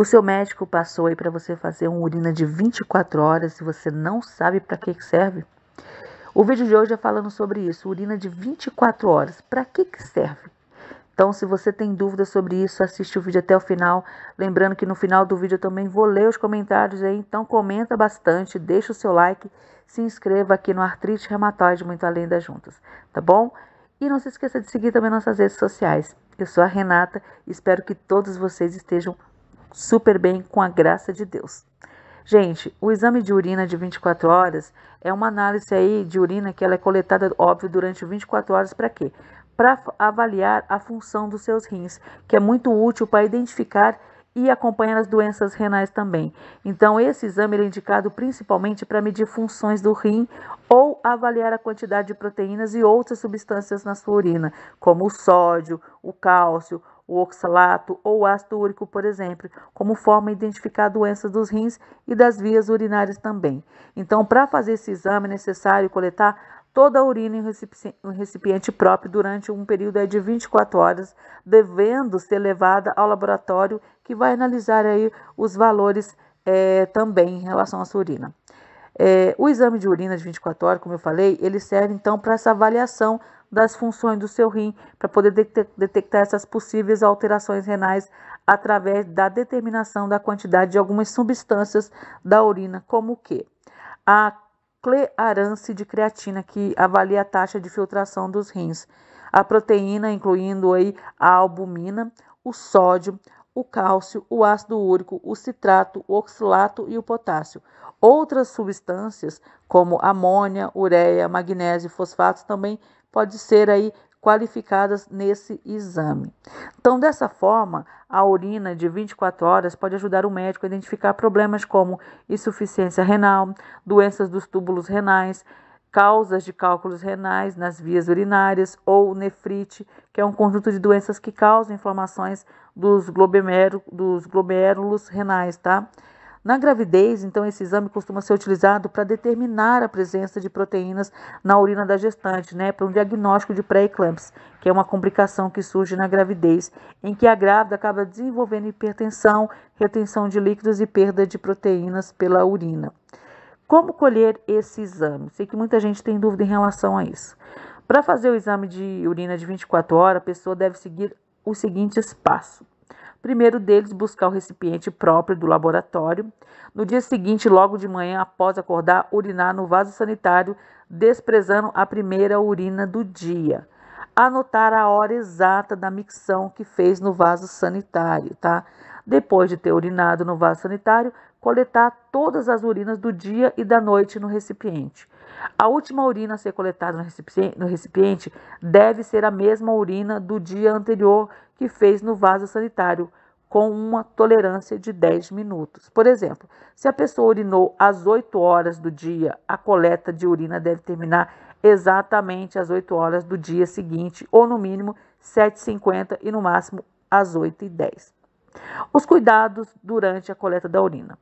O seu médico passou aí para você fazer uma urina de 24 horas e você não sabe para que, que serve? O vídeo de hoje é falando sobre isso, urina de 24 horas. Para que, que serve? Então, se você tem dúvidas sobre isso, assiste o vídeo até o final. Lembrando que no final do vídeo eu também vou ler os comentários aí, então comenta bastante, deixa o seu like, se inscreva aqui no Artrite Reumatoide Muito Além das Juntas, tá bom? E não se esqueça de seguir também nossas redes sociais. Eu sou a Renata, espero que todos vocês estejam super bem com a graça de Deus. Gente, o exame de urina de 24 horas é uma análise aí de urina que ela é coletada, óbvio, durante 24 horas para quê? Para avaliar a função dos seus rins, que é muito útil para identificar e acompanhar as doenças renais também. Então, esse exame é indicado principalmente para medir funções do rim ou avaliar a quantidade de proteínas e outras substâncias na sua urina, como o sódio, o cálcio, o oxalato ou ácido úrico, por exemplo, como forma de identificar doenças dos rins e das vias urinárias também. Então, para fazer esse exame, é necessário coletar toda a urina em um recipiente próprio durante um período de 24 horas, devendo ser levada ao laboratório que vai analisar aí os valores é, também em relação à sua urina. É, o exame de urina de 24 horas, como eu falei, ele serve então para essa avaliação das funções do seu rim, para poder de detectar essas possíveis alterações renais através da determinação da quantidade de algumas substâncias da urina, como o que? A clearance de creatina, que avalia a taxa de filtração dos rins, a proteína, incluindo aí a albumina, o sódio, o cálcio, o ácido úrico, o citrato, o oxilato e o potássio. Outras substâncias, como amônia, ureia, magnésio e fosfatos, também podem ser aí qualificadas nesse exame. Então, dessa forma, a urina de 24 horas pode ajudar o médico a identificar problemas como insuficiência renal, doenças dos túbulos renais, causas de cálculos renais nas vias urinárias ou nefrite, que é um conjunto de doenças que causam inflamações dos, dos glomérulos renais, tá? Na gravidez, então, esse exame costuma ser utilizado para determinar a presença de proteínas na urina da gestante, né? Para um diagnóstico de pré-eclâmpsia, que é uma complicação que surge na gravidez, em que a grávida acaba desenvolvendo hipertensão, retenção de líquidos e perda de proteínas pela urina. Como colher esse exame? Sei que muita gente tem dúvida em relação a isso. Para fazer o exame de urina de 24 horas, a pessoa deve seguir o seguinte passo: Primeiro deles, buscar o recipiente próprio do laboratório. No dia seguinte, logo de manhã, após acordar, urinar no vaso sanitário, desprezando a primeira urina do dia. Anotar a hora exata da micção que fez no vaso sanitário, tá? depois de ter urinado no vaso sanitário, coletar todas as urinas do dia e da noite no recipiente. A última urina a ser coletada no recipiente deve ser a mesma urina do dia anterior que fez no vaso sanitário, com uma tolerância de 10 minutos. Por exemplo, se a pessoa urinou às 8 horas do dia, a coleta de urina deve terminar exatamente às 8 horas do dia seguinte, ou no mínimo 7h50 e no máximo às 8h10. Os cuidados durante a coleta da urina.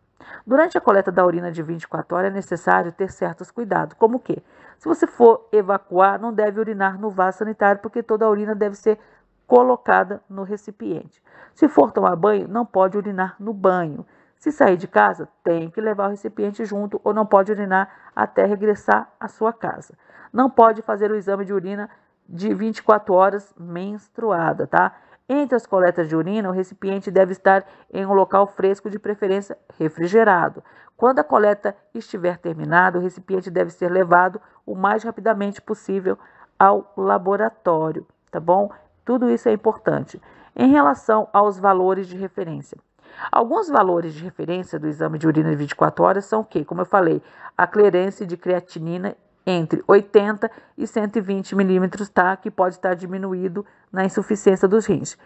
Durante a coleta da urina de 24 horas é necessário ter certos cuidados, como que, se você for evacuar, não deve urinar no vaso sanitário, porque toda a urina deve ser colocada no recipiente. Se for tomar banho, não pode urinar no banho. Se sair de casa, tem que levar o recipiente junto ou não pode urinar até regressar à sua casa. Não pode fazer o exame de urina de 24 horas menstruada, tá? Entre as coletas de urina, o recipiente deve estar em um local fresco, de preferência refrigerado. Quando a coleta estiver terminada, o recipiente deve ser levado o mais rapidamente possível ao laboratório, tá bom? Tudo isso é importante. Em relação aos valores de referência, Alguns valores de referência do exame de urina de 24 horas são o que, como eu falei, a clearance de creatinina entre 80 e 120 milímetros, tá? Que pode estar diminuído na insuficiência dos rins.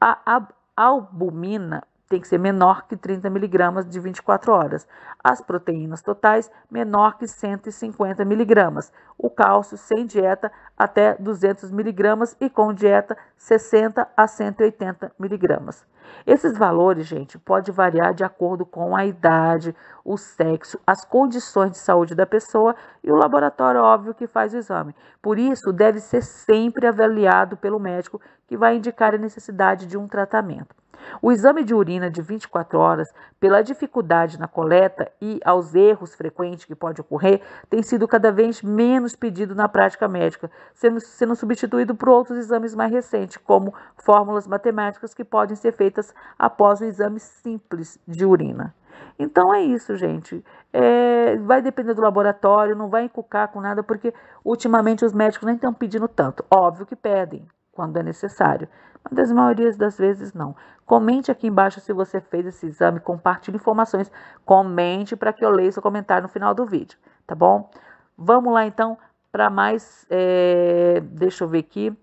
A albumina tem que ser menor que 30 miligramas de 24 horas. As proteínas totais, menor que 150 miligramas. O cálcio, sem dieta, até 200 miligramas e com dieta, 60 a 180 miligramas. Esses valores, gente, pode variar de acordo com a idade, o sexo, as condições de saúde da pessoa e o laboratório, óbvio, que faz o exame. Por isso, deve ser sempre avaliado pelo médico que vai indicar a necessidade de um tratamento. O exame de urina de 24 horas, pela dificuldade na coleta e aos erros frequentes que pode ocorrer, tem sido cada vez menos pedido na prática médica, sendo, sendo substituído por outros exames mais recentes, como fórmulas matemáticas que podem ser feitas após o exame simples de urina. Então é isso, gente. É, vai depender do laboratório, não vai encucar com nada, porque ultimamente os médicos nem estão pedindo tanto. Óbvio que pedem, quando é necessário, mas das maiorias das vezes não. Comente aqui embaixo se você fez esse exame, compartilhe informações, comente para que eu leia seu comentário no final do vídeo, tá bom? Vamos lá então para mais, é... deixa eu ver aqui,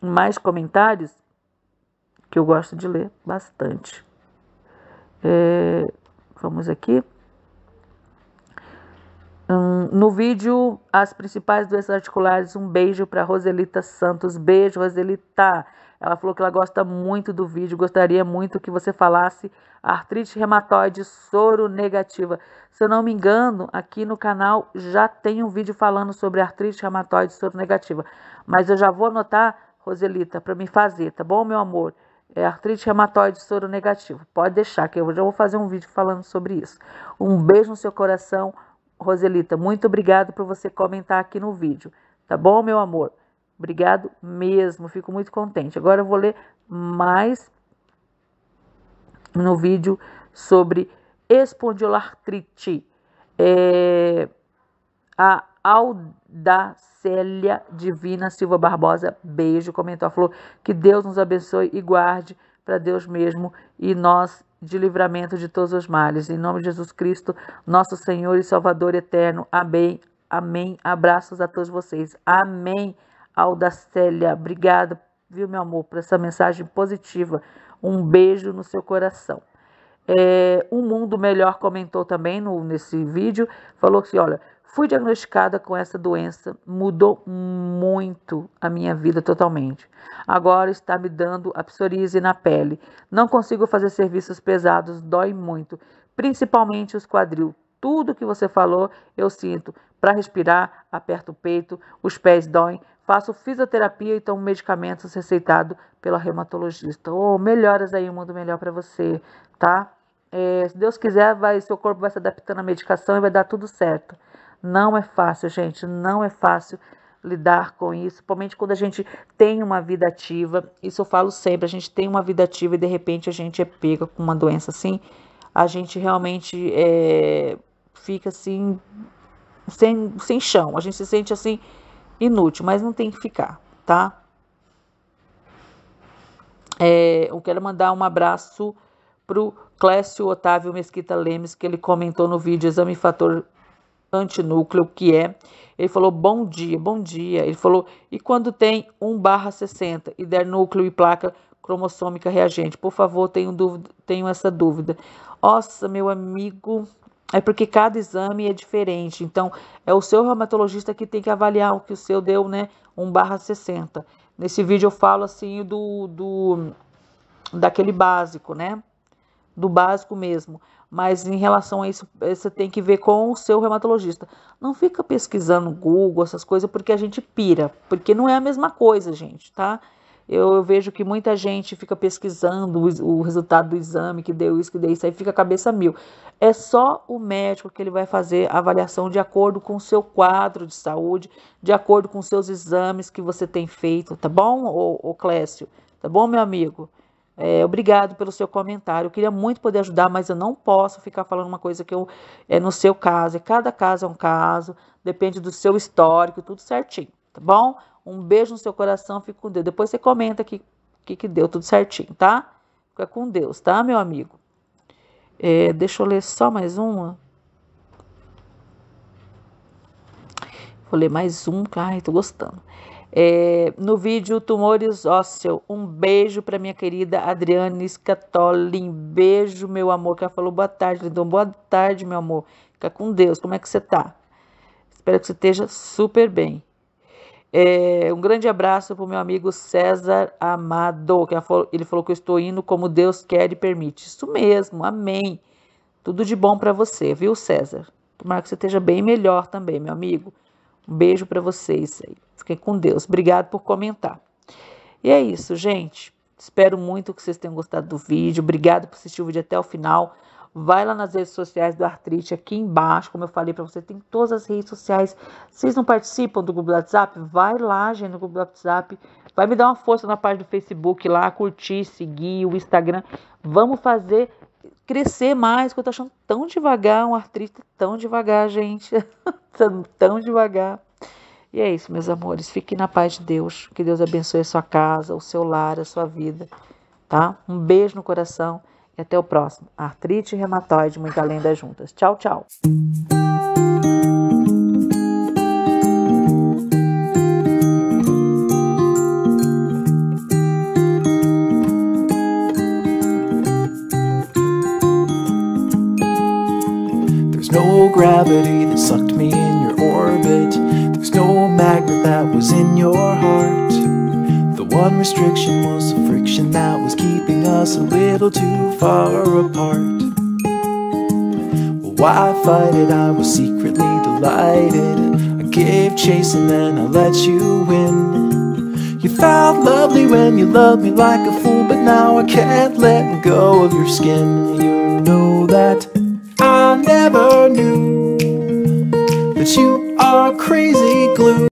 mais comentários que eu gosto de ler bastante. É... vamos aqui. Um, no vídeo, as principais doenças articulares. Um beijo para Roselita Santos. Beijo, Roselita. Ela falou que ela gosta muito do vídeo, gostaria muito que você falasse artrite reumatoide soro negativa. Se eu não me engano, aqui no canal já tem um vídeo falando sobre artrite reumatoide soro negativa. Mas eu já vou anotar, Roselita, para me fazer, tá bom, meu amor? É artrite reumatoide soro negativa Pode deixar que eu já vou fazer um vídeo falando sobre isso. Um beijo no seu coração. Roselita, muito obrigado por você comentar aqui no vídeo, tá bom, meu amor? Obrigado mesmo, fico muito contente. Agora eu vou ler mais no vídeo sobre espondilartrite. É, a Aldacélia Divina Silva Barbosa, beijo, comentou, falou que Deus nos abençoe e guarde para Deus mesmo e nós de livramento de todos os males. Em nome de Jesus Cristo, nosso Senhor e Salvador eterno. Amém. Amém. Abraços a todos vocês. Amém. Aldacélia, obrigada, viu, meu amor, por essa mensagem positiva. Um beijo no seu coração. É, um Mundo Melhor comentou também no, nesse vídeo, falou que, olha, Fui diagnosticada com essa doença, mudou muito a minha vida totalmente. Agora está me dando a psoríase na pele. Não consigo fazer serviços pesados, dói muito, principalmente os quadril. Tudo que você falou, eu sinto. Para respirar, aperto o peito, os pés doem. Faço fisioterapia e tomo medicamentos receitados pela reumatologista. Oh, melhoras aí, um mundo melhor para você, tá? É, se Deus quiser, vai, seu corpo vai se adaptando à medicação e vai dar tudo certo. Não é fácil, gente, não é fácil lidar com isso, principalmente quando a gente tem uma vida ativa. Isso eu falo sempre, a gente tem uma vida ativa e de repente a gente é pega com uma doença assim, a gente realmente é, fica assim sem, sem chão, a gente se sente assim inútil, mas não tem que ficar, tá? É, eu quero mandar um abraço pro Clécio Otávio Mesquita Lemes, que ele comentou no vídeo Exame Fator antinúcleo que é. Ele falou bom dia, bom dia. Ele falou e quando tem 1/60 e der núcleo e placa cromossômica reagente, por favor, tenho dúvida, tenho essa dúvida. Nossa, meu amigo, é porque cada exame é diferente. Então, é o seu reumatologista que tem que avaliar o que o seu deu, né? 1/60. Nesse vídeo eu falo assim do, do daquele básico, né? Do básico mesmo mas em relação a isso, eh, você tem que ver com o seu reumatologista. Não fica pesquisando Google, essas coisas, porque a gente pira, porque não é a mesma coisa, gente, tá? Eu, eu vejo que muita gente fica pesquisando o, o, resultado do exame, que deu isso, que deu isso, aí fica a cabeça mil. É só o médico que ele vai fazer a avaliação de acordo com o seu quadro de saúde, de acordo com os seus exames que você tem feito, tá bom, ô, ô Clécio? Tá bom, meu amigo? É, obrigado pelo seu comentário. Eu queria muito poder ajudar, mas eu não posso ficar falando uma coisa que eu é no seu caso. Cada caso é um caso, depende do seu histórico, tudo certinho, tá bom? Um beijo no seu coração, fica com Deus. Depois você comenta aqui o que, que deu, tudo certinho, tá? Fica com Deus, tá, meu amigo? É, deixa eu ler só mais uma. Vou ler mais um, ai, tô gostando. É, no vídeo Tumores Ósseo, um beijo para minha querida Adriane Scatolin. Beijo, meu amor, que ela falou boa tarde, Lindão. Boa tarde, meu amor. Fica com Deus. Como é que você tá? Espero que você esteja super bem. É, um grande abraço para o meu amigo César Amado, que ele falou que eu estou indo como Deus quer e permite. Isso mesmo, amém. Tudo de bom para você, viu, César? Tomara que você esteja bem melhor também, meu amigo. Um beijo para vocês aí. Fiquem com Deus. Obrigado por comentar. E é isso, gente. Espero muito que vocês tenham gostado do vídeo. Obrigado por assistir o vídeo até o final. Vai lá nas redes sociais do Artrite aqui embaixo, como eu falei para você, tem todas as redes sociais. Vocês não participam do grupo do WhatsApp? Vai lá, gente, no grupo do WhatsApp. Vai me dar uma força na página do Facebook lá, curtir, seguir o Instagram. Vamos fazer crescer mais, que eu tô achando tão devagar, um artrite tão devagar, gente. tão, tão devagar. E é isso, meus amores. Fiquem na paz de Deus. Que Deus abençoe a sua casa, o seu lar, a sua vida. Tá? Um beijo no coração e até o próximo. Artrite e reumatoide, muito além das juntas. Tchau, tchau. gravity that sucked me in your orbit. There's no magnet that was in your heart. The one restriction was the friction that was keeping us a little too far apart. Well, why fight it? I was secretly delighted. I gave chase and then I let you win. You felt lovely when you loved me like a fool, but now I can't let go of your skin. You never knew that you are crazy glue.